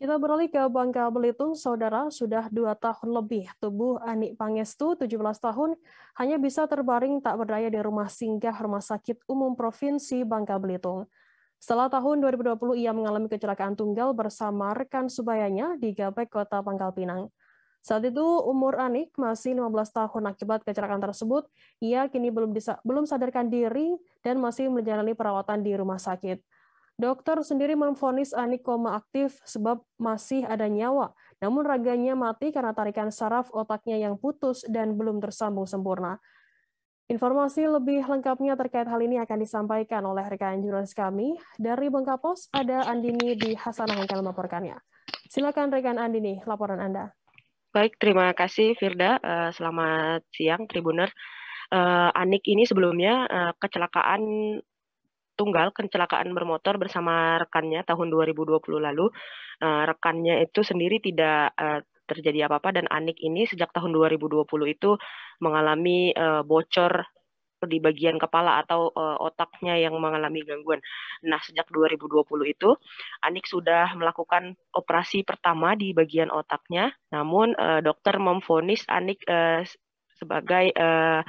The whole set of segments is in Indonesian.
Kita beralih ke Bangka Belitung, saudara sudah dua tahun lebih tubuh Anik Pangestu, 17 tahun, hanya bisa terbaring tak berdaya di rumah singgah Rumah Sakit Umum Provinsi Bangka Belitung. Setelah tahun 2020, ia mengalami kecelakaan tunggal bersama rekan subayanya di Gapek, Kota Pangkal Pinang. Saat itu umur Anik masih 15 tahun akibat kecelakaan tersebut, ia kini belum bisa, belum sadarkan diri dan masih menjalani perawatan di rumah sakit. Dokter sendiri memfonis Ani koma aktif sebab masih ada nyawa, namun raganya mati karena tarikan saraf otaknya yang putus dan belum tersambung sempurna. Informasi lebih lengkapnya terkait hal ini akan disampaikan oleh rekan jurnalis kami. Dari Bengkapos, ada Andini di Hasanah yang akan melaporkannya. Silakan rekan Andini, laporan Anda. Baik, terima kasih Firda. Eh, selamat siang, Tribuner eh, Anik ini sebelumnya eh, kecelakaan tunggal kecelakaan bermotor bersama rekannya tahun 2020 lalu. Uh, rekannya itu sendiri tidak uh, terjadi apa-apa dan Anik ini sejak tahun 2020 itu mengalami uh, bocor di bagian kepala atau uh, otaknya yang mengalami gangguan. Nah, sejak 2020 itu Anik sudah melakukan operasi pertama di bagian otaknya, namun uh, dokter memfonis Anik uh, sebagai uh,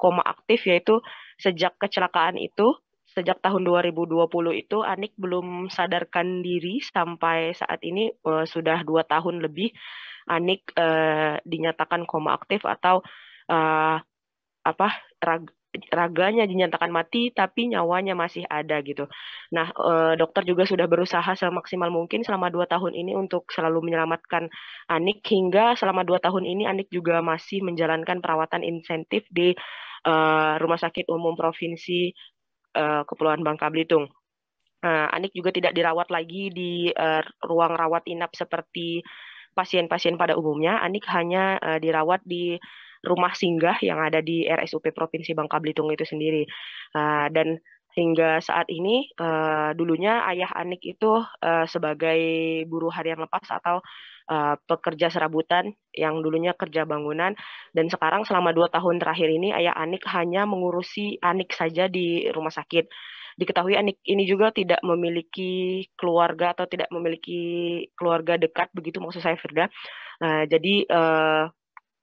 koma aktif yaitu sejak kecelakaan itu sejak tahun 2020 itu Anik belum sadarkan diri sampai saat ini uh, sudah dua tahun lebih Anik uh, dinyatakan koma aktif atau uh, apa rag raganya dinyatakan mati tapi nyawanya masih ada gitu. Nah uh, dokter juga sudah berusaha semaksimal mungkin selama dua tahun ini untuk selalu menyelamatkan Anik hingga selama dua tahun ini Anik juga masih menjalankan perawatan insentif di Uh, Rumah Sakit Umum Provinsi uh, Kepulauan Bangka Belitung. Uh, Anik juga tidak dirawat lagi di uh, ruang rawat inap seperti pasien-pasien pada umumnya. Anik hanya uh, dirawat di rumah singgah yang ada di RSUP Provinsi Bangka Belitung itu sendiri. Uh, dan hingga saat ini uh, dulunya ayah Anik itu uh, sebagai buruh harian lepas atau uh, pekerja serabutan yang dulunya kerja bangunan dan sekarang selama dua tahun terakhir ini ayah Anik hanya mengurusi Anik saja di rumah sakit. Diketahui Anik ini juga tidak memiliki keluarga atau tidak memiliki keluarga dekat begitu maksud saya Firda. Uh, jadi uh,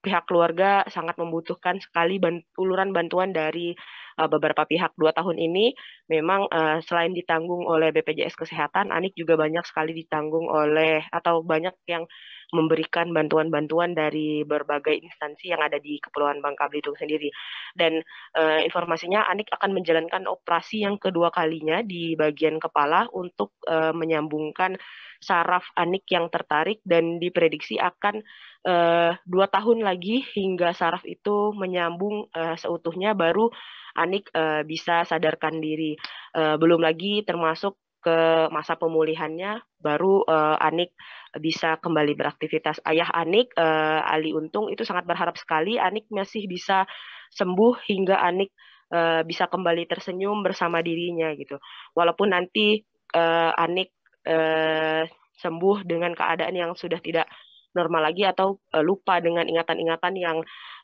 pihak keluarga sangat membutuhkan sekali bant uluran bantuan dari uh, beberapa pihak dua tahun ini memang uh, selain ditanggung oleh BPJS Kesehatan, Anik juga banyak sekali ditanggung oleh atau banyak yang memberikan bantuan-bantuan dari berbagai instansi yang ada di Kepulauan Bangka Belitung sendiri. Dan uh, informasinya Anik akan menjalankan operasi yang kedua kalinya di bagian kepala untuk uh, menyambungkan saraf Anik yang tertarik dan diprediksi akan dua tahun lagi hingga saraf itu menyambung seutuhnya baru panik uh, bisa sadarkan diri. Uh, belum lagi termasuk ke masa pemulihannya baru uh, Anik bisa kembali beraktivitas. Ayah Anik uh, Ali Untung itu sangat berharap sekali Anik masih bisa sembuh hingga Anik uh, bisa kembali tersenyum bersama dirinya gitu. Walaupun nanti uh, Anik uh, sembuh dengan keadaan yang sudah tidak normal lagi atau uh, lupa dengan ingatan-ingatan yang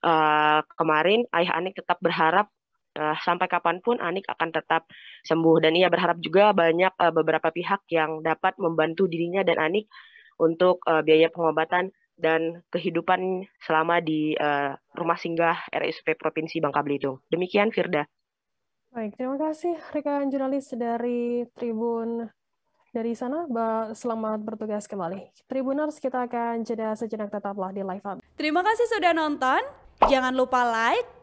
uh, kemarin ayah Anik tetap berharap uh, sampai kapanpun Anik akan tetap sembuh dan ia berharap juga banyak uh, beberapa pihak yang dapat membantu dirinya dan Anik untuk uh, biaya pengobatan dan kehidupan selama di uh, rumah singgah RSUP Provinsi Bangka Belitung. Demikian Firda. Baik, terima kasih rekan jurnalis dari Tribun dari sana, selamat bertugas kembali. Tribuners, kita akan jeda sejenak tetaplah di live. Terima kasih sudah nonton. Jangan lupa like,